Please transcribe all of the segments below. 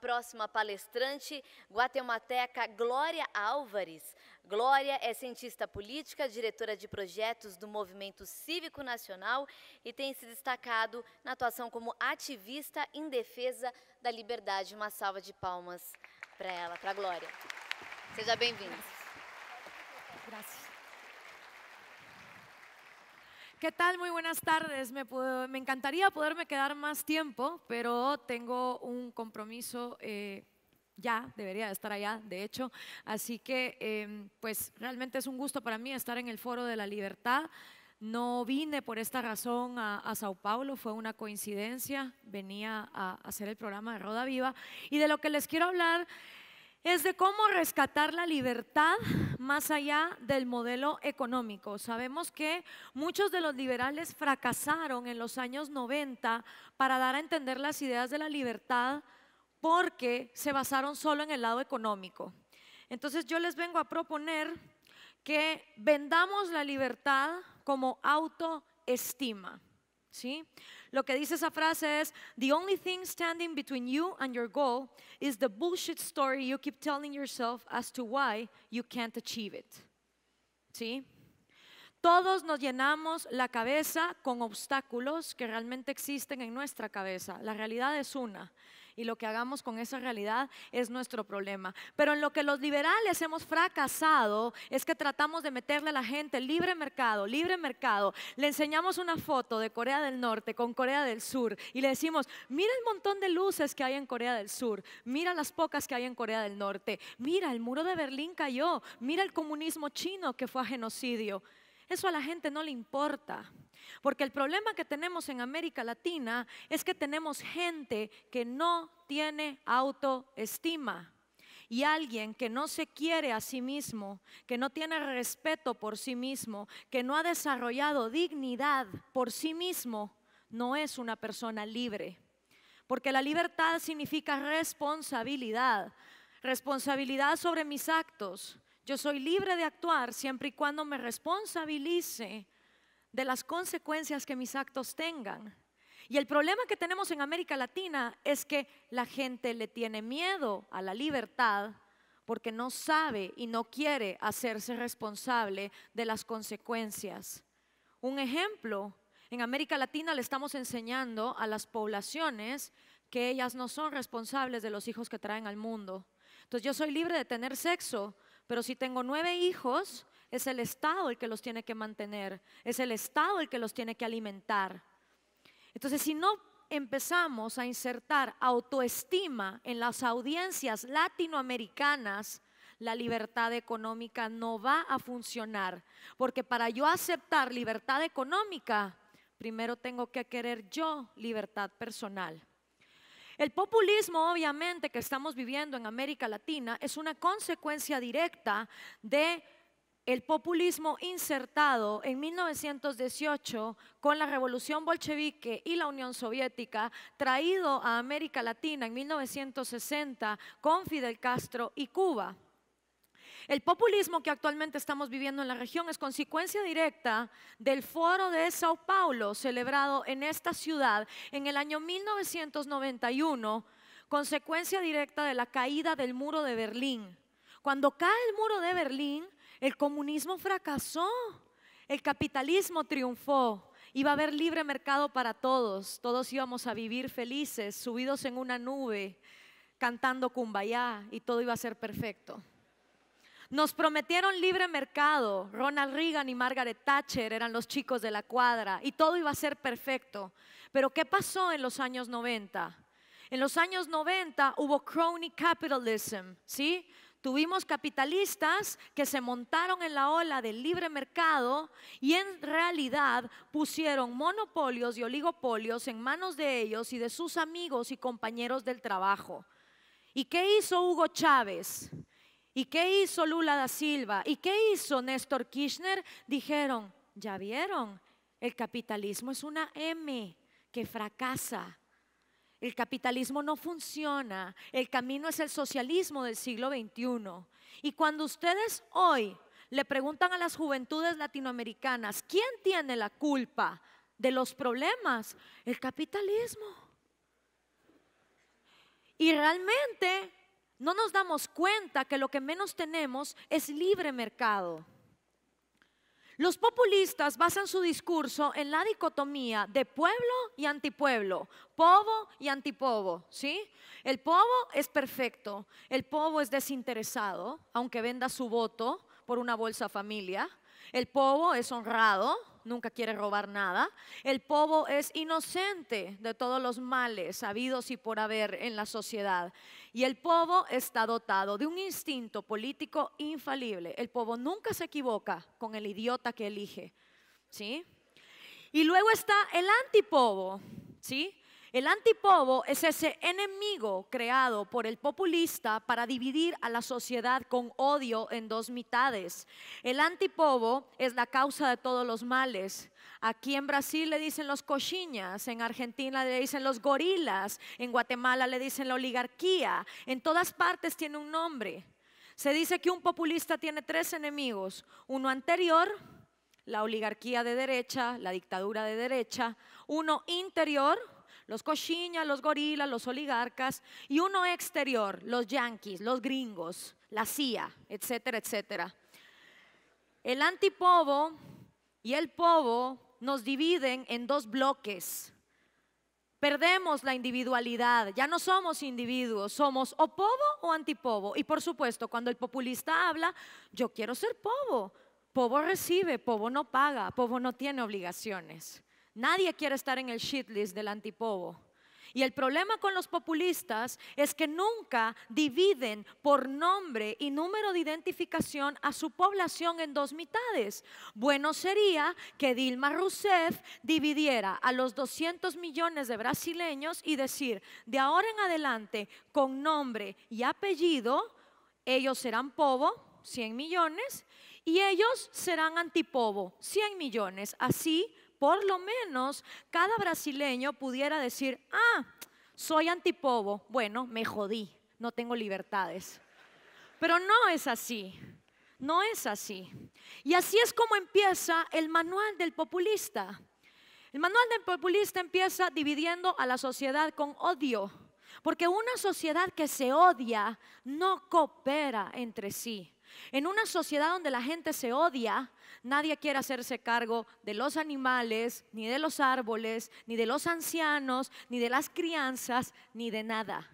Próxima palestrante, guatemateca Glória Álvares. Glória é cientista política, diretora de projetos do Movimento Cívico Nacional e tem se destacado na atuação como ativista em defesa da liberdade. Uma salva de palmas para ela, para Glória. Seja bem-vinda. Graças. ¿Qué tal? Muy buenas tardes. Me, me, encantaría poderme quedar más tiempo, pero tengo un compromiso eh, ya, debería estar allá, de hecho. Así que, em, pues realmente es un gusto para mí estar en el Foro de la Libertad. No vine por esta razón a, Sao Paulo, fue una coincidencia, venía a, a hacer el programa de Roda Viva. Y de lo que les quiero hablar es de cómo rescatar la libertad más allá del modelo económico. Sabemos que muchos de los liberales fracasaron en los años 90 para dar a entender las ideas de la libertad porque se basaron solo en el lado económico. Entonces yo les vengo a proponer que vendamos la libertad como autoestima. ¿Sí? Lo que dice esa frase es, the only thing standing between you and your goal is the bullshit story you keep telling yourself as to why you can't achieve it. ¿Sí? Todos nos llenamos la cabeza con obstáculos que realmente existen en nuestra cabeza. La realidad es una y lo que hagamos con esa realidad es nuestro problema. Pero en lo que los liberales hemos fracasado es que tratamos de meterle a la gente libre mercado, libre mercado. Le enseñamos una foto de Corea del Norte con Corea del Sur y le decimos, mira el montón de luces que hay en Corea del Sur, mira las pocas que hay en Corea del Norte, mira el muro de Berlín cayó, mira el comunismo chino que fue a genocidio. Eso a la gente no le importa. Porque el problema que tenemos en América Latina es que tenemos gente que no tiene autoestima. Y alguien que no se quiere a sí mismo, que no tiene respeto por sí mismo, que no ha desarrollado dignidad por sí mismo, no es una persona libre. Porque la libertad significa responsabilidad. Responsabilidad sobre mis actos, yo soy libre de actuar siempre y cuando me responsabilice de las consecuencias que mis actos tengan. Y el problema que tenemos en América Latina es que la gente le tiene miedo a la libertad porque no sabe y no quiere hacerse responsable de las consecuencias. Un ejemplo, en América Latina le estamos enseñando a las poblaciones que ellas no son responsables de los hijos que traen al mundo. Entonces yo soy libre de tener sexo, pero si tengo nueve hijos, es el Estado el que los tiene que mantener, es el Estado el que los tiene que alimentar. Entonces, si no empezamos a insertar autoestima en las audiencias latinoamericanas, la libertad económica no va a funcionar, porque para yo aceptar libertad económica, primero tengo que querer yo libertad personal. El populismo, obviamente, que estamos viviendo en América Latina es una consecuencia directa del populismo insertado en 1918 con la revolución bolchevique y la Unión Soviética, traído a América Latina en 1960 con Fidel Castro y Cuba. El populismo que actualmente estamos viviendo en la región es consecuencia directa del foro de Sao Paulo celebrado en esta ciudad en el año 1991, consecuencia directa de la caída del muro de Berlín. Cuando cae el muro de Berlín, el comunismo fracasó, el capitalismo triunfó. Iba a haber libre mercado para todos, todos íbamos a vivir felices, subidos en una nube, cantando cumbayá y todo iba a ser perfecto. Nos prometieron libre mercado. Ronald Reagan y Margaret Thatcher eran los chicos de la cuadra y todo iba a ser perfecto. Pero ¿qué pasó en los años 90? En los años 90 hubo crony capitalism, ¿sí? Tuvimos capitalistas que se montaron en la ola del libre mercado y en realidad pusieron monopolios y oligopolios en manos de ellos y de sus amigos y compañeros del trabajo. ¿Y qué hizo Hugo Chávez? ¿Y qué hizo Lula da Silva? ¿Y qué hizo Néstor Kirchner? Dijeron, ya vieron, el capitalismo es una M que fracasa. El capitalismo no funciona. El camino es el socialismo del siglo XXI. Y cuando ustedes hoy le preguntan a las juventudes latinoamericanas, ¿quién tiene la culpa de los problemas? El capitalismo. Y realmente no nos damos cuenta que lo que menos tenemos es libre mercado. Los populistas basan su discurso en la dicotomía de pueblo y antipueblo, povo y antipovo, ¿sí? El povo es perfecto, el povo es desinteresado, aunque venda su voto por una bolsa familia. El povo es honrado, nunca quiere robar nada. El povo es inocente de todos los males habidos y por haber en la sociedad. Y el povo está dotado de un instinto político infalible. El povo nunca se equivoca con el idiota que elige. ¿Sí? Y luego está el antipovo, ¿sí? El antipovo es ese enemigo creado por el populista para dividir a la sociedad con odio en dos mitades. El antipobo es la causa de todos los males. Aquí en Brasil le dicen los cochiñas, en Argentina le dicen los gorilas, en Guatemala le dicen la oligarquía, en todas partes tiene un nombre. Se dice que un populista tiene tres enemigos, uno anterior, la oligarquía de derecha, la dictadura de derecha, uno interior, los cochiñas, los gorilas, los oligarcas, y uno exterior, los yanquis, los gringos, la CIA, etcétera, etcétera. El antipovo y el povo nos dividen en dos bloques. Perdemos la individualidad, ya no somos individuos, somos o povo o antipovo. Y por supuesto, cuando el populista habla, yo quiero ser povo. Povo recibe, povo no paga, povo no tiene obligaciones. Nadie quiere estar en el shit list del antipobo. Y el problema con los populistas es que nunca dividen por nombre y número de identificación a su población en dos mitades. Bueno sería que Dilma Rousseff dividiera a los 200 millones de brasileños y decir, de ahora en adelante, con nombre y apellido, ellos serán povo, 100 millones, y ellos serán antipovo, 100 millones. Así por lo menos cada brasileño pudiera decir, ah, soy antipobo, bueno, me jodí, no tengo libertades. Pero no es así, no es así. Y así es como empieza el manual del populista. El manual del populista empieza dividiendo a la sociedad con odio, porque una sociedad que se odia no coopera entre sí. En una sociedad donde la gente se odia, nadie quiere hacerse cargo de los animales, ni de los árboles, ni de los ancianos, ni de las crianzas, ni de nada.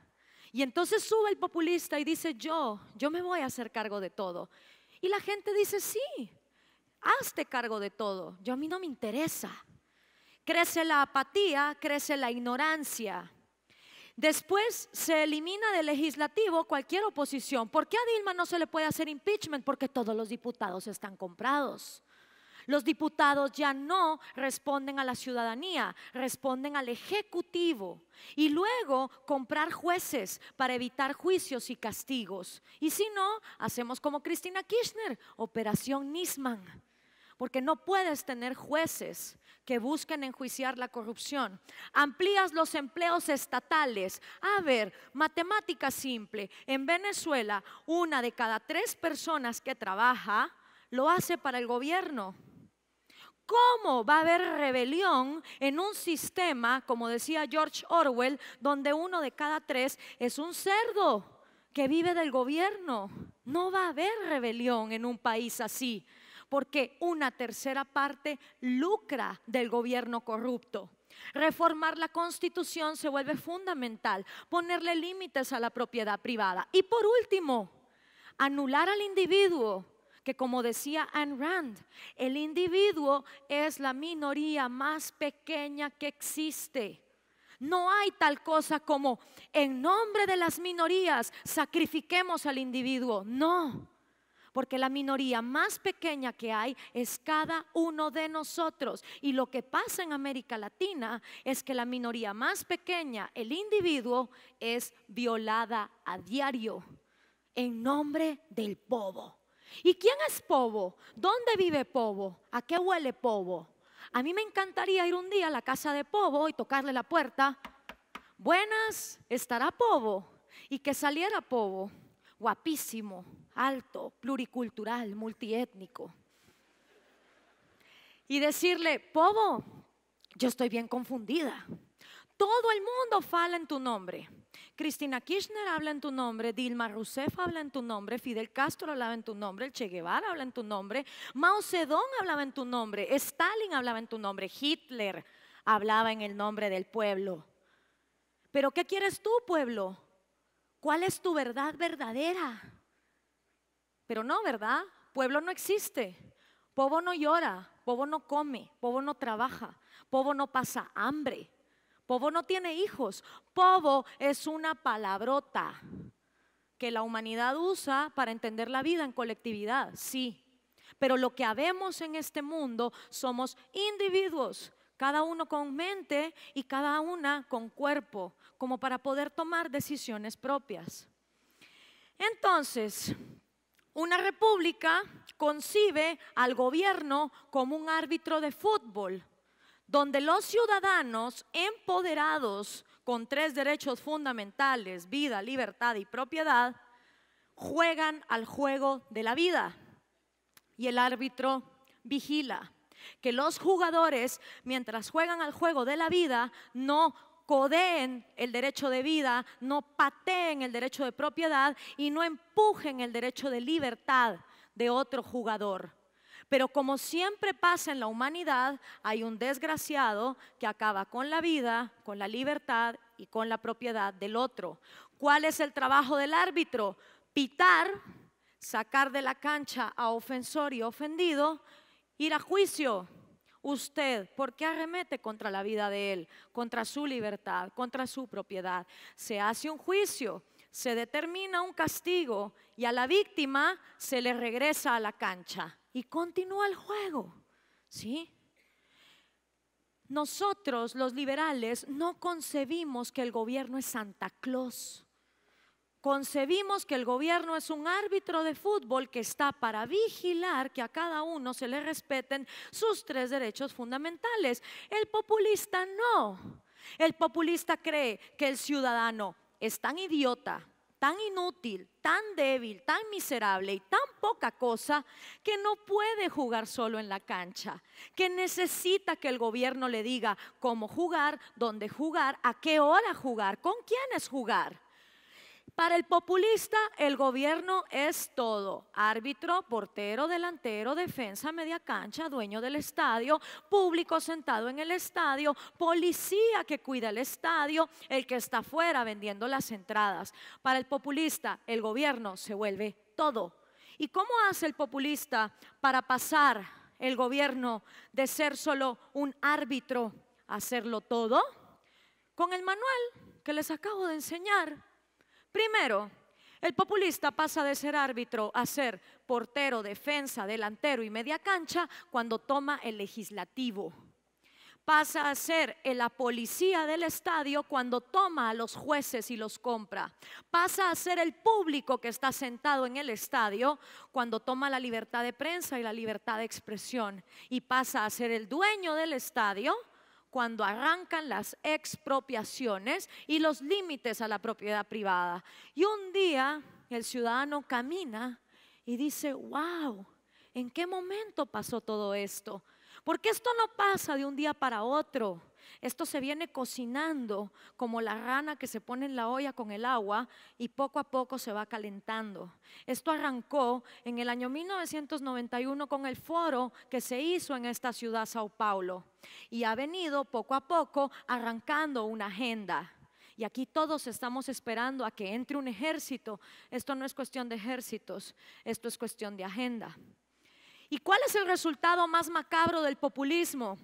Y entonces sube el populista y dice, yo, yo me voy a hacer cargo de todo. Y la gente dice, sí, hazte cargo de todo. Yo a mí no me interesa. Crece la apatía, crece la ignorancia. Después se elimina del legislativo cualquier oposición. ¿Por qué a Dilma no se le puede hacer impeachment? Porque todos los diputados están comprados. Los diputados ya no responden a la ciudadanía, responden al Ejecutivo. Y luego comprar jueces para evitar juicios y castigos. Y si no, hacemos como Cristina Kirchner, Operación Nisman. Porque no puedes tener jueces que busquen enjuiciar la corrupción. Amplías los empleos estatales. A ver, matemática simple. En Venezuela, una de cada tres personas que trabaja lo hace para el gobierno. ¿Cómo va a haber rebelión en un sistema, como decía George Orwell, donde uno de cada tres es un cerdo que vive del gobierno? No va a haber rebelión en un país así porque una tercera parte lucra del gobierno corrupto. Reformar la constitución se vuelve fundamental, ponerle límites a la propiedad privada. Y por último, anular al individuo que como decía Anne Rand, el individuo es la minoría más pequeña que existe. No hay tal cosa como en nombre de las minorías sacrifiquemos al individuo. No, porque la minoría más pequeña que hay es cada uno de nosotros. Y lo que pasa en América Latina es que la minoría más pequeña, el individuo, es violada a diario en nombre del povo. ¿Y quién es povo? ¿Dónde vive povo? ¿A qué huele povo? A mí me encantaría ir un día a la casa de povo y tocarle la puerta. Buenas, estará povo. Y que saliera povo, guapísimo, alto, pluricultural, multiétnico. Y decirle, Pobo, yo estoy bien confundida. Todo el mundo fala en tu nombre. Cristina Kirchner habla en tu nombre, Dilma Rousseff habla en tu nombre, Fidel Castro hablaba en tu nombre, el Che Guevara habla en tu nombre, Mao Zedong hablaba en tu nombre, Stalin hablaba en tu nombre, Hitler hablaba en el nombre del pueblo. Pero ¿qué quieres tú, pueblo? ¿Cuál es tu verdad verdadera? Pero no, ¿verdad? Pueblo no existe. Pobo no llora, Pobo no come, Pobo no trabaja, Pobo no pasa hambre, Pobo no tiene hijos. Pobo es una palabrota que la humanidad usa para entender la vida en colectividad, sí. Pero lo que habemos en este mundo somos individuos, cada uno con mente y cada una con cuerpo, como para poder tomar decisiones propias. Entonces, una república concibe al gobierno como un árbitro de fútbol, donde los ciudadanos empoderados con tres derechos fundamentales, vida, libertad y propiedad, juegan al juego de la vida. Y el árbitro vigila que los jugadores, mientras juegan al juego de la vida, no codeen el derecho de vida, no pateen el derecho de propiedad y no empujen el derecho de libertad de otro jugador. Pero como siempre pasa en la humanidad, hay un desgraciado que acaba con la vida, con la libertad y con la propiedad del otro. ¿Cuál es el trabajo del árbitro? Pitar, sacar de la cancha a ofensor y ofendido, ir a juicio, usted, ¿por qué arremete contra la vida de él, contra su libertad, contra su propiedad? Se hace un juicio, se determina un castigo y a la víctima se le regresa a la cancha y continúa el juego. ¿Sí? Nosotros, los liberales, no concebimos que el gobierno es Santa Claus concebimos que el gobierno es un árbitro de fútbol que está para vigilar que a cada uno se le respeten sus tres derechos fundamentales. El populista no. El populista cree que el ciudadano es tan idiota, tan inútil, tan débil, tan miserable y tan poca cosa que no puede jugar solo en la cancha, que necesita que el gobierno le diga cómo jugar, dónde jugar, a qué hora jugar, con quiénes jugar. Para el populista, el gobierno es todo. Árbitro, portero, delantero, defensa, media cancha, dueño del estadio, público sentado en el estadio, policía que cuida el estadio, el que está afuera vendiendo las entradas. Para el populista, el gobierno se vuelve todo. ¿Y cómo hace el populista para pasar el gobierno de ser solo un árbitro a hacerlo todo? Con el manual que les acabo de enseñar Primero, el populista pasa de ser árbitro a ser portero, defensa, delantero y media cancha cuando toma el legislativo. Pasa a ser la policía del estadio cuando toma a los jueces y los compra. Pasa a ser el público que está sentado en el estadio cuando toma la libertad de prensa y la libertad de expresión. Y pasa a ser el dueño del estadio cuando arrancan las expropiaciones y los límites a la propiedad privada. Y un día el ciudadano camina y dice, wow, ¿en qué momento pasó todo esto? Porque esto no pasa de un día para otro. Esto se viene cocinando como la rana que se pone en la olla con el agua y poco a poco se va calentando. Esto arrancó en el año 1991 con el foro que se hizo en esta ciudad, Sao Paulo, y ha venido poco a poco arrancando una agenda. Y aquí todos estamos esperando a que entre un ejército. Esto no es cuestión de ejércitos, esto es cuestión de agenda. ¿Y cuál es el resultado más macabro del populismo?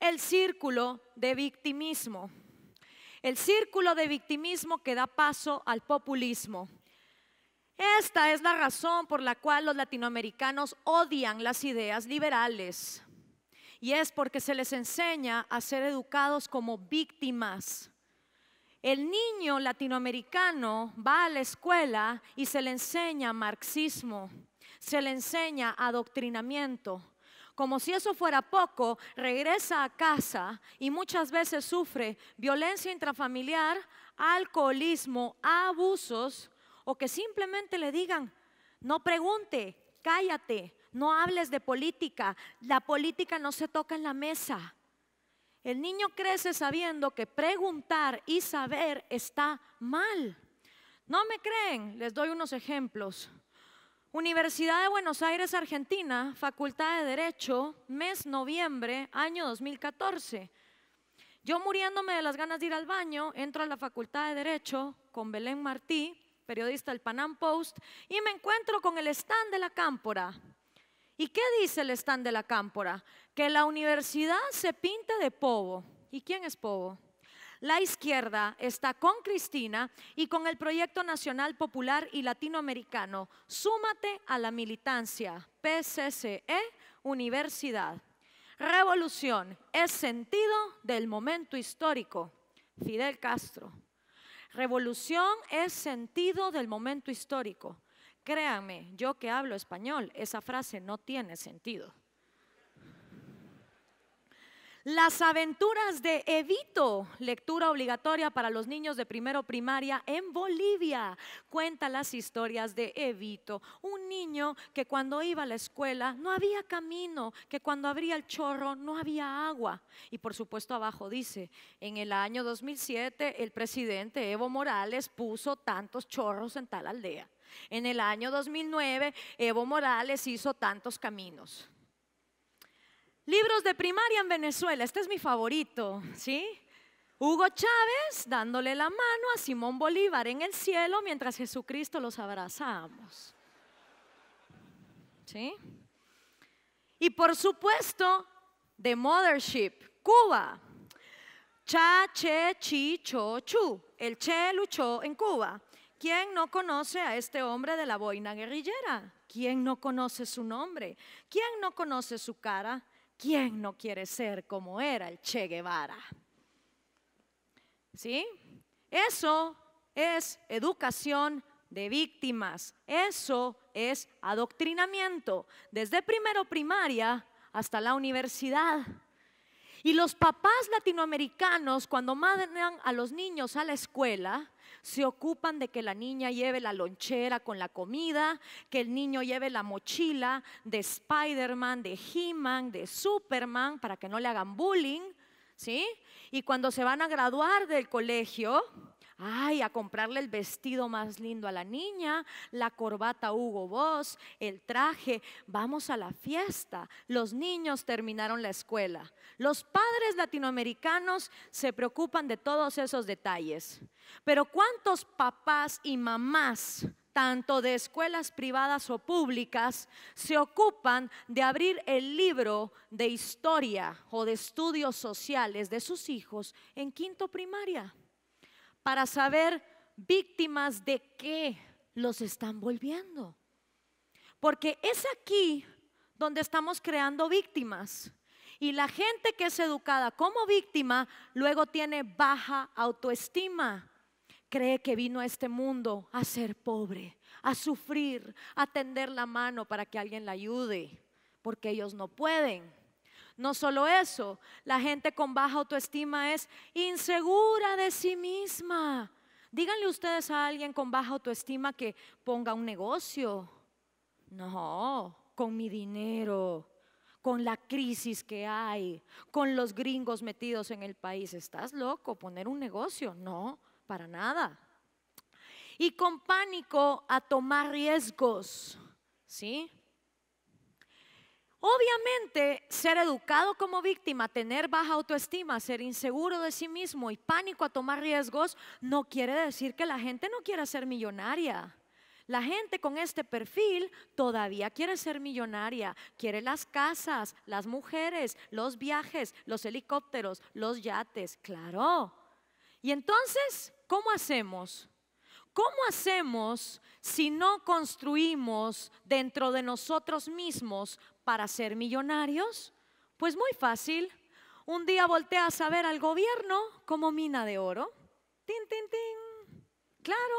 el círculo de victimismo. El círculo de victimismo que da paso al populismo. Esta es la razón por la cual los latinoamericanos odian las ideas liberales. Y es porque se les enseña a ser educados como víctimas. El niño latinoamericano va a la escuela y se le enseña marxismo, se le enseña adoctrinamiento, como si eso fuera poco, regresa a casa y muchas veces sufre violencia intrafamiliar, alcoholismo, abusos o que simplemente le digan, no pregunte, cállate, no hables de política, la política no se toca en la mesa. El niño crece sabiendo que preguntar y saber está mal. ¿No me creen? Les doy unos ejemplos. Universidad de Buenos Aires, Argentina, Facultad de Derecho, mes noviembre, año 2014. Yo muriéndome de las ganas de ir al baño, entro a la Facultad de Derecho con Belén Martí, periodista del Panam Post, y me encuentro con el stand de la Cámpora. ¿Y qué dice el stand de la Cámpora? Que la universidad se pinta de povo. ¿Y quién es povo? La izquierda está con Cristina y con el Proyecto Nacional Popular y Latinoamericano. Súmate a la militancia. PCCE Universidad. Revolución es sentido del momento histórico. Fidel Castro. Revolución es sentido del momento histórico. Créanme, yo que hablo español, esa frase no tiene sentido. Las aventuras de Evito, lectura obligatoria para los niños de primero primaria en Bolivia. Cuenta las historias de Evito, un niño que cuando iba a la escuela no había camino, que cuando abría el chorro no había agua. Y por supuesto abajo dice, en el año 2007 el presidente Evo Morales puso tantos chorros en tal aldea. En el año 2009 Evo Morales hizo tantos caminos. Libros de primaria en Venezuela, este es mi favorito, ¿sí? Hugo Chávez dándole la mano a Simón Bolívar en el cielo mientras Jesucristo los abrazamos. ¿Sí? Y por supuesto, The Mothership, Cuba. Cha, che, chi, cho, chu. El che luchó en Cuba. ¿Quién no conoce a este hombre de la boina guerrillera? ¿Quién no conoce su nombre? ¿Quién no conoce su cara? ¿Quién no quiere ser como era el Che Guevara? ¿Sí? Eso es educación de víctimas. Eso es adoctrinamiento, desde primero primaria hasta la universidad. Y los papás latinoamericanos, cuando mandan a los niños a la escuela, se ocupan de que la niña lleve la lonchera con la comida, que el niño lleve la mochila de Spider-Man, de He-Man, de Superman, para que no le hagan bullying, ¿sí? Y cuando se van a graduar del colegio, ay, a comprarle el vestido más lindo a la niña, la corbata Hugo Boss, el traje, vamos a la fiesta. Los niños terminaron la escuela. Los padres latinoamericanos se preocupan de todos esos detalles. Pero ¿cuántos papás y mamás tanto de escuelas privadas o públicas, se ocupan de abrir el libro de historia o de estudios sociales de sus hijos en quinto primaria para saber víctimas de qué los están volviendo. Porque es aquí donde estamos creando víctimas. Y la gente que es educada como víctima luego tiene baja autoestima. Cree que vino a este mundo a ser pobre, a sufrir, a tender la mano para que alguien la ayude, porque ellos no pueden. No solo eso, la gente con baja autoestima es insegura de sí misma. Díganle ustedes a alguien con baja autoestima que ponga un negocio. No, con mi dinero, con la crisis que hay, con los gringos metidos en el país. ¿Estás loco poner un negocio? No, para nada. Y con pánico a tomar riesgos, ¿sí? Obviamente, ser educado como víctima, tener baja autoestima, ser inseguro de sí mismo y pánico a tomar riesgos, no quiere decir que la gente no quiera ser millonaria. La gente con este perfil todavía quiere ser millonaria, quiere las casas, las mujeres, los viajes, los helicópteros, los yates, claro. Y entonces, ¿cómo hacemos? ¿Cómo hacemos si no construimos dentro de nosotros mismos para ser millonarios? Pues muy fácil. Un día volteé a saber al gobierno como mina de oro. Tin, tin, tin. Claro,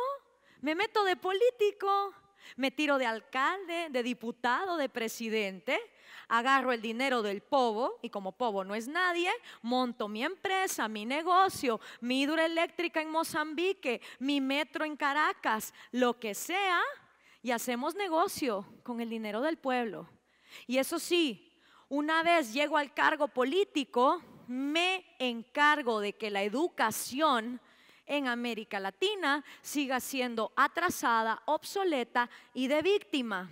me meto de político, me tiro de alcalde, de diputado, de presidente, agarro el dinero del povo y como povo no es nadie, monto mi empresa, mi negocio, mi hidroeléctrica en Mozambique, mi metro en Caracas, lo que sea, y hacemos negocio con el dinero del pueblo. Y eso sí, una vez llego al cargo político, me encargo de que la educación en América Latina siga siendo atrasada, obsoleta y de víctima.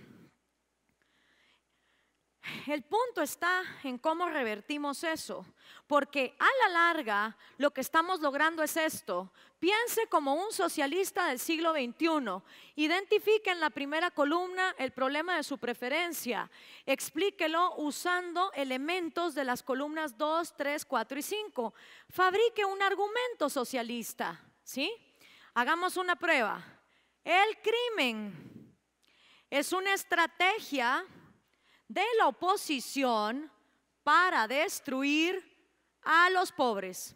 El punto está en cómo revertimos eso, porque a la larga lo que estamos logrando es esto. Piense como un socialista del siglo XXI, identifique en la primera columna el problema de su preferencia, explíquelo usando elementos de las columnas 2, 3, 4 y 5, fabrique un argumento socialista, ¿sí? Hagamos una prueba. El crimen es una estrategia de la oposición para destruir a los pobres.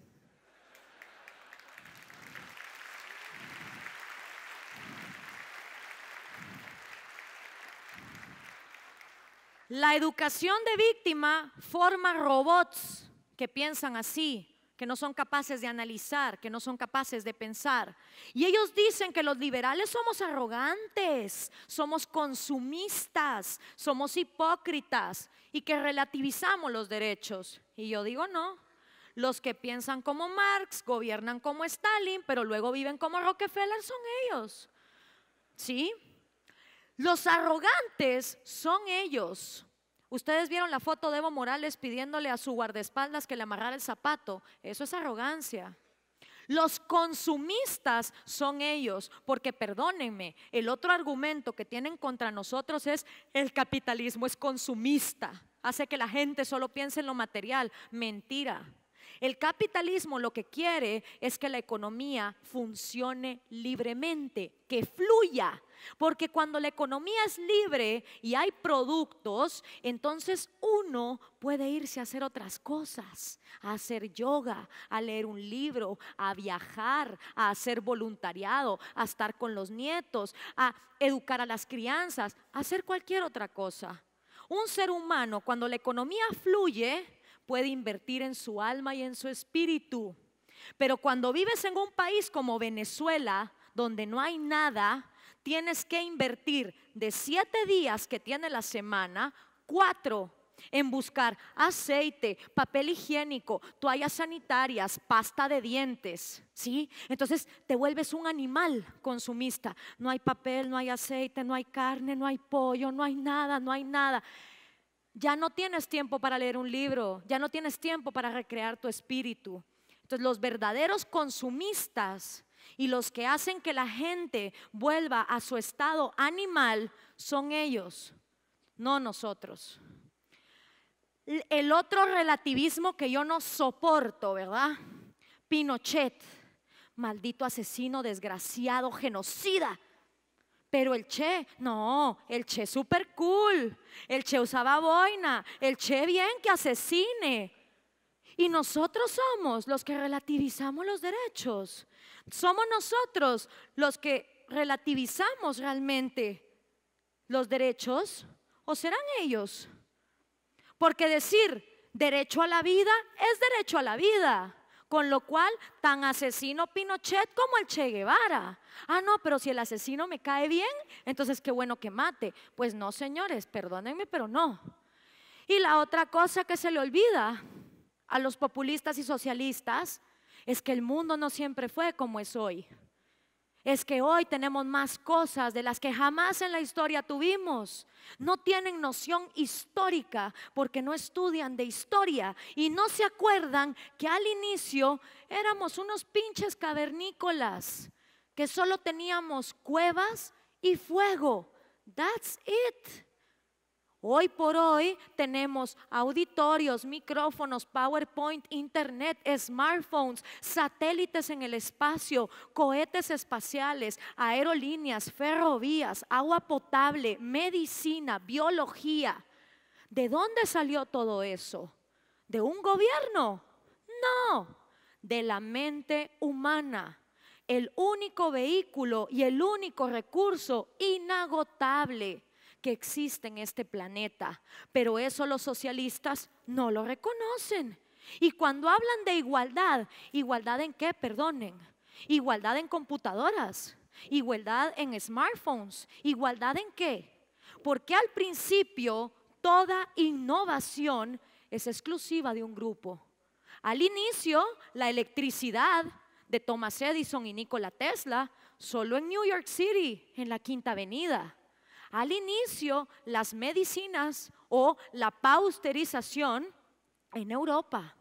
La educación de víctima forma robots que piensan así, que no son capaces de analizar, que no son capaces de pensar. Y ellos dicen que los liberales somos arrogantes, somos consumistas, somos hipócritas y que relativizamos los derechos. Y yo digo, no, los que piensan como Marx, gobiernan como Stalin, pero luego viven como Rockefeller son ellos. ¿Sí? Los arrogantes son ellos. Ustedes vieron la foto de Evo Morales pidiéndole a su guardaespaldas que le amarrara el zapato. Eso es arrogancia. Los consumistas son ellos, porque perdónenme, el otro argumento que tienen contra nosotros es el capitalismo es consumista, hace que la gente solo piense en lo material. Mentira. El capitalismo lo que quiere es que la economía funcione libremente, que fluya. Porque cuando la economía es libre y hay productos, entonces uno puede irse a hacer otras cosas, a hacer yoga, a leer un libro, a viajar, a hacer voluntariado, a estar con los nietos, a educar a las crianzas, a hacer cualquier otra cosa. Un ser humano, cuando la economía fluye, puede invertir en su alma y en su espíritu. Pero cuando vives en un país como Venezuela, donde no hay nada, tienes que invertir de siete días que tiene la semana, cuatro en buscar aceite, papel higiénico, toallas sanitarias, pasta de dientes, ¿sí? Entonces te vuelves un animal consumista. No hay papel, no hay aceite, no hay carne, no hay pollo, no hay nada, no hay nada. Ya no tienes tiempo para leer un libro, ya no tienes tiempo para recrear tu espíritu. Entonces los verdaderos consumistas y los que hacen que la gente vuelva a su estado animal son ellos, no nosotros. El otro relativismo que yo no soporto, ¿verdad? Pinochet, maldito asesino, desgraciado, genocida. Pero el Che, no, el Che super cool, el Che usaba boina, el Che bien que asesine. Y nosotros somos los que relativizamos los derechos. Somos nosotros los que relativizamos realmente los derechos o serán ellos. Porque decir derecho a la vida es derecho a la vida. Con lo cual, tan asesino Pinochet como el Che Guevara. Ah, no, pero si el asesino me cae bien, entonces qué bueno que mate. Pues no, señores, perdónenme, pero no. Y la otra cosa que se le olvida a los populistas y socialistas es que el mundo no siempre fue como es hoy es que hoy tenemos más cosas de las que jamás en la historia tuvimos. No tienen noción histórica porque no estudian de historia y no se acuerdan que al inicio éramos unos pinches cavernícolas que solo teníamos cuevas y fuego. That's it. Hoy por hoy tenemos auditorios, micrófonos, PowerPoint, Internet, smartphones, satélites en el espacio, cohetes espaciales, aerolíneas, ferrovías, agua potable, medicina, biología. ¿De dónde salió todo eso? ¿De un gobierno? No, de la mente humana el único vehículo y el único recurso inagotable existe en este planeta, pero eso los socialistas no lo reconocen. Y cuando hablan de igualdad, igualdad en qué, perdonen, igualdad en computadoras, igualdad en smartphones, igualdad en qué, porque al principio toda innovación es exclusiva de un grupo. Al inicio, la electricidad de Thomas Edison y Nikola Tesla, solo en New York City, en la Quinta Avenida. Al inicio, las medicinas o la pausterización en Europa.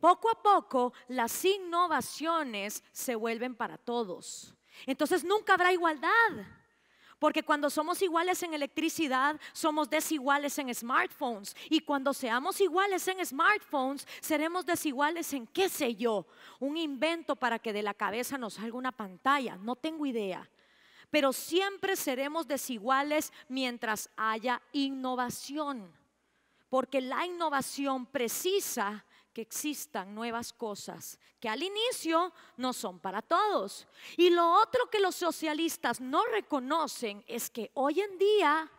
Poco a poco, las innovaciones se vuelven para todos. Entonces nunca habrá igualdad. Porque cuando somos iguales en electricidad, somos desiguales en smartphones. Y cuando seamos iguales en smartphones, seremos desiguales en, qué sé yo, un invento para que de la cabeza nos salga una pantalla. No tengo idea pero siempre seremos desiguales mientras haya innovación, porque la innovación precisa que existan nuevas cosas que al inicio no son para todos. Y lo otro que los socialistas no reconocen es que hoy en día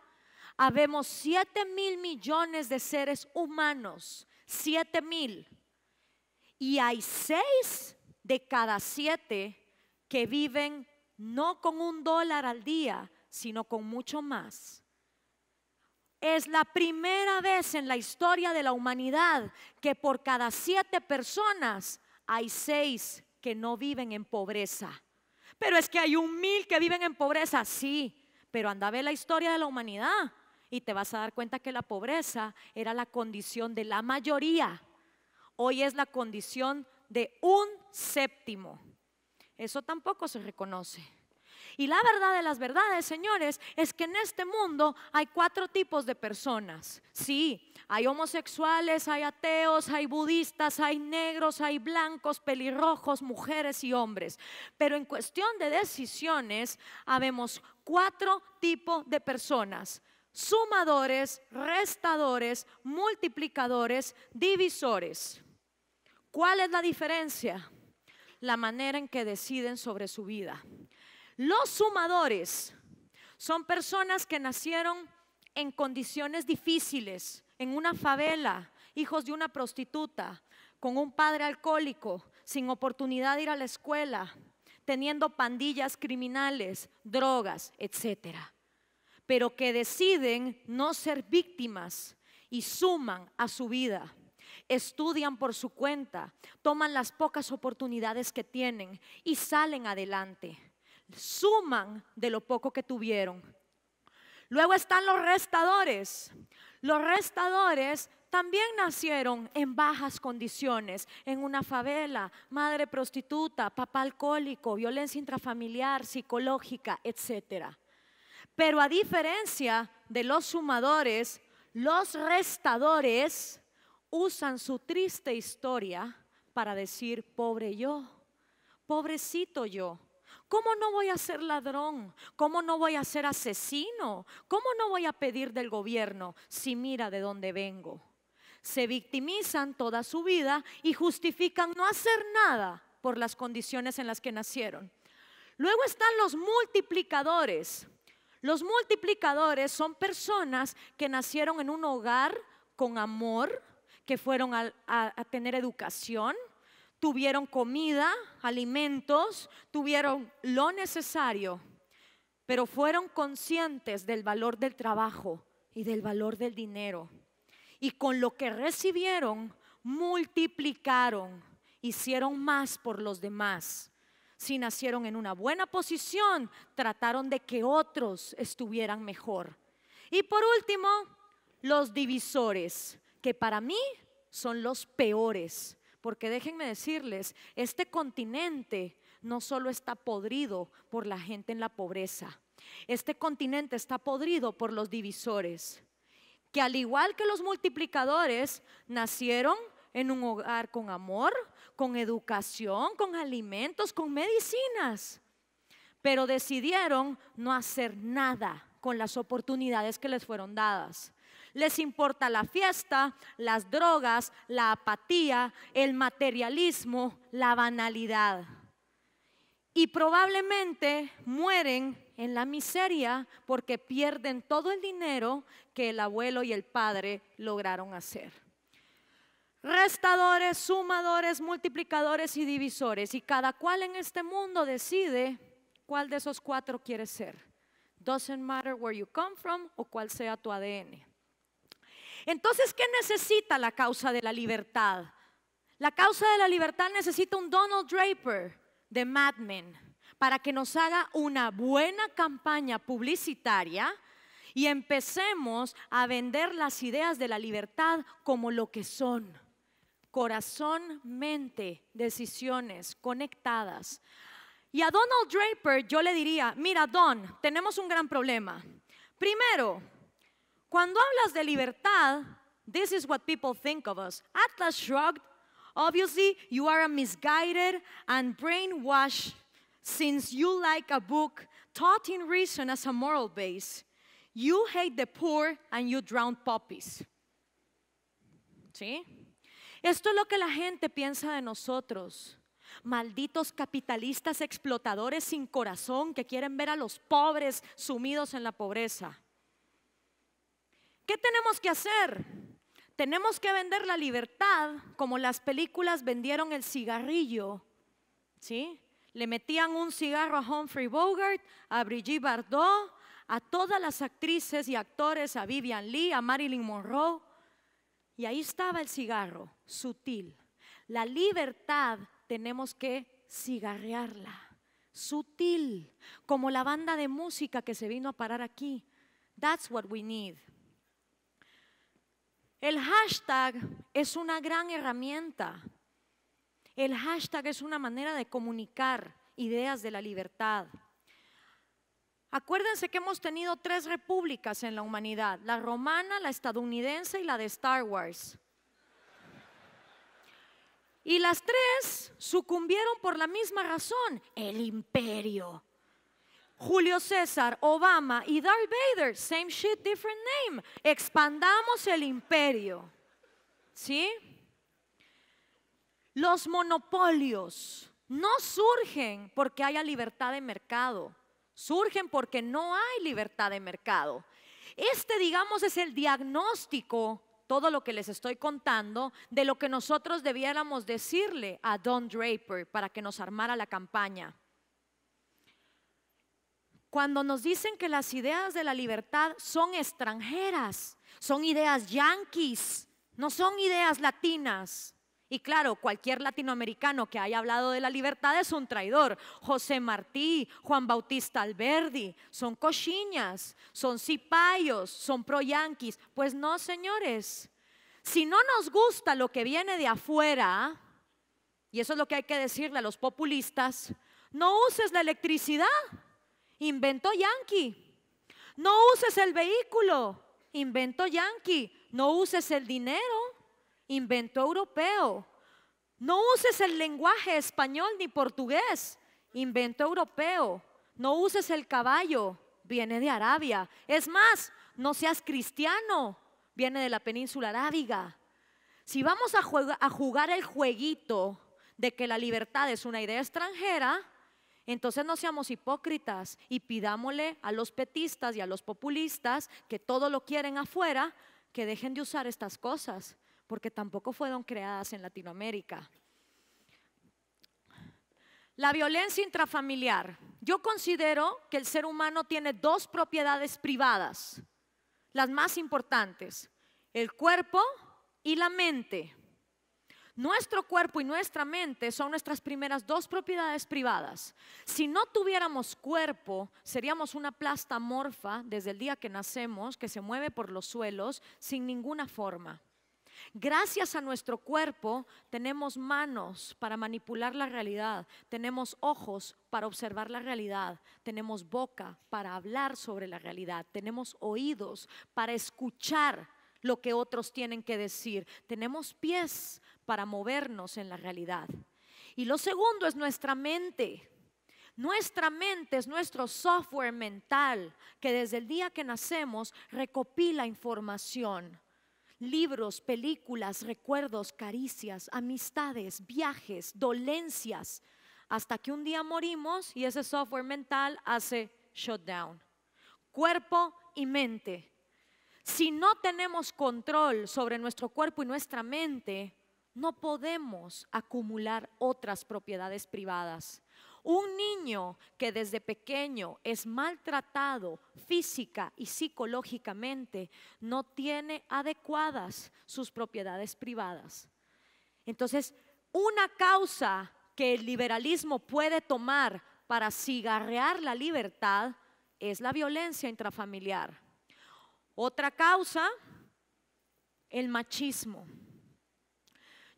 habemos 7 mil millones de seres humanos, 7 mil, y hay 6 de cada 7 que viven no con un dólar al día, sino con mucho más. Es la primera vez en la historia de la humanidad que por cada siete personas hay seis que no viven en pobreza. Pero es que hay un mil que viven en pobreza, sí, pero anda a ver la historia de la humanidad y te vas a dar cuenta que la pobreza era la condición de la mayoría. Hoy es la condición de un séptimo. Eso tampoco se reconoce. Y la verdad de las verdades, señores, es que en este mundo hay cuatro tipos de personas. Sí, hay homosexuales, hay ateos, hay budistas, hay negros, hay blancos, pelirrojos, mujeres y hombres. Pero en cuestión de decisiones, habemos cuatro tipos de personas. Sumadores, restadores, multiplicadores, divisores. ¿Cuál es la diferencia? la manera en que deciden sobre su vida. Los sumadores son personas que nacieron en condiciones difíciles, en una favela, hijos de una prostituta, con un padre alcohólico, sin oportunidad de ir a la escuela, teniendo pandillas criminales, drogas, etc. Pero que deciden no ser víctimas y suman a su vida estudian por su cuenta, toman las pocas oportunidades que tienen y salen adelante, suman de lo poco que tuvieron. Luego están los restadores. Los restadores también nacieron en bajas condiciones, en una favela, madre prostituta, papá alcohólico, violencia intrafamiliar, psicológica, etc. Pero a diferencia de los sumadores, los restadores usan su triste historia para decir, pobre yo, pobrecito yo. ¿Cómo no voy a ser ladrón? ¿Cómo no voy a ser asesino? ¿Cómo no voy a pedir del gobierno si mira de dónde vengo? Se victimizan toda su vida y justifican no hacer nada por las condiciones en las que nacieron. Luego están los multiplicadores. Los multiplicadores son personas que nacieron en un hogar con amor, fueron a, a tener educación, tuvieron comida, alimentos, tuvieron lo necesario, pero fueron conscientes del valor del trabajo y del valor del dinero. Y con lo que recibieron, multiplicaron, hicieron más por los demás. Si nacieron en una buena posición, trataron de que otros estuvieran mejor. Y por último, los divisores que para mí son los peores, porque déjenme decirles, este continente no solo está podrido por la gente en la pobreza, este continente está podrido por los divisores, que al igual que los multiplicadores, nacieron en un hogar con amor, con educación, con alimentos, con medicinas, pero decidieron no hacer nada con las oportunidades que les fueron dadas. Les importa la fiesta, las drogas, la apatía, el materialismo, la banalidad. Y probablemente mueren en la miseria porque pierden todo el dinero que el abuelo y el padre lograron hacer. Restadores, sumadores, multiplicadores y divisores. Y cada cual en este mundo decide cuál de esos cuatro quiere ser. Doesn't matter where you come from o cuál sea tu ADN. Entonces, ¿qué necesita la causa de la libertad? La causa de la libertad necesita un Donald Draper de Mad Men para que nos haga una buena campaña publicitaria y empecemos a vender las ideas de la libertad como lo que son. Corazón, mente, decisiones conectadas. Y a Donald Draper yo le diría, mira Don, tenemos un gran problema. Primero, cuando hablas de libertad, this is what people think of us. Atlas shrugged. Obviously, you are a misguided and brainwashed since you like a book taught in reason as a moral base. You hate the poor and you drown puppies. ¿Sí? Esto es lo que la gente piensa de nosotros. Malditos capitalistas explotadores sin corazón que quieren ver a los pobres sumidos en la pobreza. ¿Qué tenemos que hacer? Tenemos que vender la libertad como las películas vendieron el cigarrillo. ¿Sí? Le metían un cigarro a Humphrey Bogart, a Brigitte Bardot, a todas las actrices y actores, a Vivian Lee, a Marilyn Monroe. Y ahí estaba el cigarro, sutil. La libertad tenemos que cigarrearla sutil, como la banda de música que se vino a parar aquí. That's what we need. El hashtag es una gran herramienta. El hashtag es una manera de comunicar ideas de la libertad. Acuérdense que hemos tenido tres repúblicas en la humanidad, la romana, la estadounidense y la de Star Wars. Y las tres sucumbieron por la misma razón, el imperio. Julio César, Obama y Darth Vader, same shit, different name. Expandamos el imperio. ¿Sí? Los monopolios no surgen porque haya libertad de mercado, surgen porque no hay libertad de mercado. Este, digamos, es el diagnóstico, todo lo que les estoy contando, de lo que nosotros debiéramos decirle a Don Draper para que nos armara la campaña. Cuando nos dicen que las ideas de la libertad son extranjeras, son ideas yanquis, no son ideas latinas. Y claro, cualquier latinoamericano que haya hablado de la libertad es un traidor. José Martí, Juan Bautista Alberdi, son cochiñas, son cipayos, son pro-yanquis. Pues no, señores. Si no nos gusta lo que viene de afuera, y eso es lo que hay que decirle a los populistas, no uses la electricidad inventó Yankee. No uses el vehículo, inventó Yankee. No uses el dinero, inventó europeo. No uses el lenguaje español ni portugués, inventó europeo. No uses el caballo, viene de Arabia. Es más, no seas cristiano, viene de la península arábiga. Si vamos a, a jugar el jueguito de que la libertad es una idea extranjera, entonces no seamos hipócritas y pidámosle a los petistas y a los populistas que todo lo quieren afuera, que dejen de usar estas cosas, porque tampoco fueron creadas en Latinoamérica. La violencia intrafamiliar. Yo considero que el ser humano tiene dos propiedades privadas, las más importantes, el cuerpo y la mente. Nuestro cuerpo y nuestra mente son nuestras primeras dos propiedades privadas. Si no tuviéramos cuerpo, seríamos una plasta morfa desde el día que nacemos, que se mueve por los suelos sin ninguna forma. Gracias a nuestro cuerpo tenemos manos para manipular la realidad, tenemos ojos para observar la realidad, tenemos boca para hablar sobre la realidad, tenemos oídos para escuchar lo que otros tienen que decir, tenemos pies para movernos en la realidad. Y lo segundo es nuestra mente. Nuestra mente es nuestro software mental que desde el día que nacemos recopila información. Libros, películas, recuerdos, caricias, amistades, viajes, dolencias, hasta que un día morimos y ese software mental hace shutdown. Cuerpo y mente. Si no tenemos control sobre nuestro cuerpo y nuestra mente, no podemos acumular otras propiedades privadas. Un niño que desde pequeño es maltratado física y psicológicamente no tiene adecuadas sus propiedades privadas. Entonces, una causa que el liberalismo puede tomar para cigarrear la libertad es la violencia intrafamiliar. Otra causa, el machismo.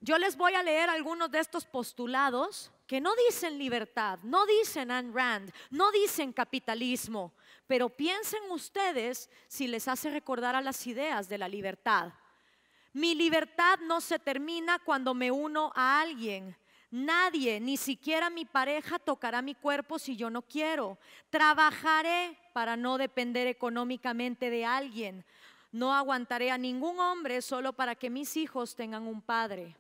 Yo les voy a leer algunos de estos postulados que no dicen libertad, no dicen Ayn Rand, no dicen capitalismo, pero piensen ustedes si les hace recordar a las ideas de la libertad. Mi libertad no se termina cuando me uno a alguien. Nadie, ni siquiera mi pareja, tocará mi cuerpo si yo no quiero. Trabajaré para no depender económicamente de alguien. No aguantaré a ningún hombre solo para que mis hijos tengan un padre.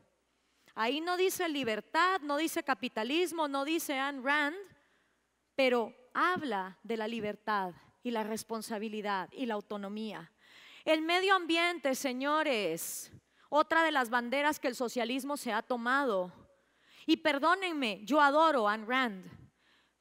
Ahí no dice libertad, no dice capitalismo, no dice Anne Rand, pero habla de la libertad y la responsabilidad y la autonomía. El medio ambiente, señores, otra de las banderas que el socialismo se ha tomado. Y perdónenme, yo adoro Anne Rand,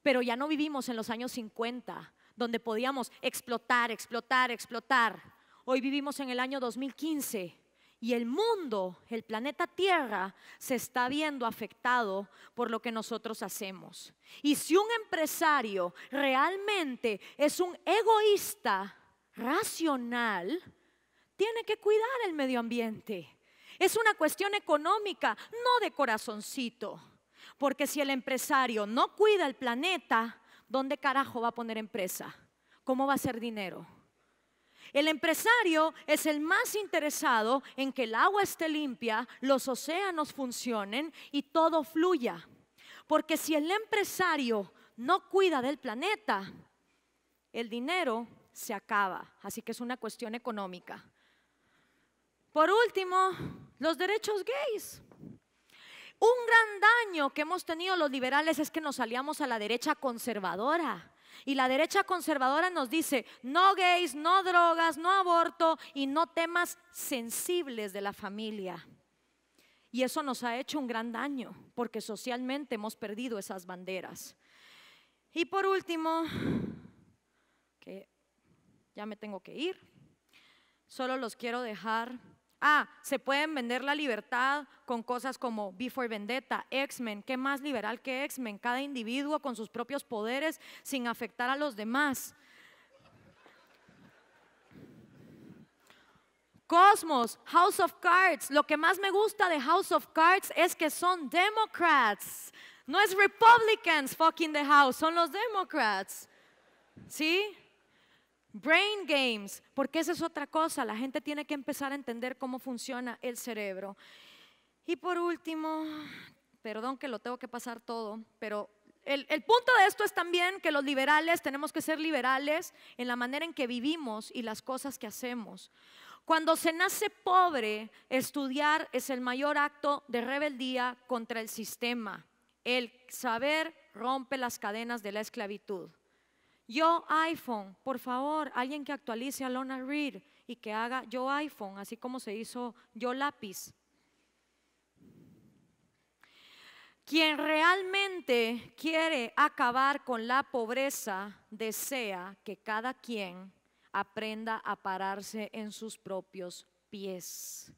pero ya no vivimos en los años 50, donde podíamos explotar, explotar, explotar. Hoy vivimos en el año 2015 y el mundo, el planeta Tierra, se está viendo afectado por lo que nosotros hacemos. Y si un empresario realmente es un egoísta racional, tiene que cuidar el medio ambiente. Es una cuestión económica, no de corazoncito. Porque si el empresario no cuida el planeta, ¿dónde carajo va a poner empresa? ¿Cómo va a ser dinero? El empresario es el más interesado en que el agua esté limpia, los océanos funcionen y todo fluya. Porque si el empresario no cuida del planeta, el dinero se acaba. Así que es una cuestión económica. Por último, los derechos gays. Un gran daño que hemos tenido los liberales es que nos salíamos a la derecha conservadora. Y la derecha conservadora nos dice, no gays, no drogas, no aborto y no temas sensibles de la familia. Y eso nos ha hecho un gran daño, porque socialmente hemos perdido esas banderas. Y por último, que ya me tengo que ir, solo los quiero dejar Ah, se pueden vender la libertad con cosas como Before Vendetta, X-Men, ¿qué más liberal que X-Men? Cada individuo con sus propios poderes sin afectar a los demás. Cosmos, House of Cards, lo que más me gusta de House of Cards es que son Democrats. No es Republicans fucking the House, son los Democrats. ¿Sí? Brain games, porque esa es otra cosa, la gente tiene que empezar a entender cómo funciona el cerebro. Y por último, perdón que lo tengo que pasar todo, pero el, el, punto de esto es también que los liberales tenemos que ser liberales en la manera en que vivimos y las cosas que hacemos. Cuando se nace pobre, estudiar es el mayor acto de rebeldía contra el sistema. El saber rompe las cadenas de la esclavitud. Yo iPhone, por favor, alguien que actualice a Lona Reed y que haga yo iPhone, así como se hizo yo lápiz. Quien realmente quiere acabar con la pobreza desea que cada quien aprenda a pararse en sus propios pies.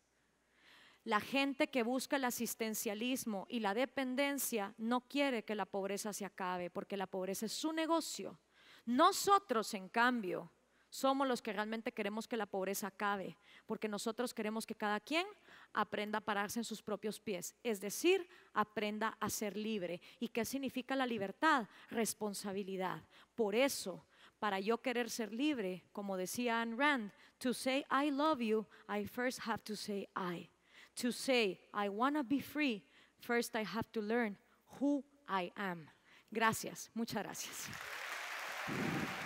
La gente que busca el asistencialismo y la dependencia no quiere que la pobreza se acabe porque la pobreza es su negocio nosotros, en cambio, somos los que realmente queremos que la pobreza acabe, porque nosotros queremos que cada quien aprenda a pararse en sus propios pies, es decir, aprenda a ser libre. ¿Y qué significa la libertad? Responsabilidad. Por eso, para yo querer ser libre, como decía Anne Rand, to say I love you, I first have to say I. To say I wanna be free, first I have to learn who I am. Gracias, muchas gracias. Thank you.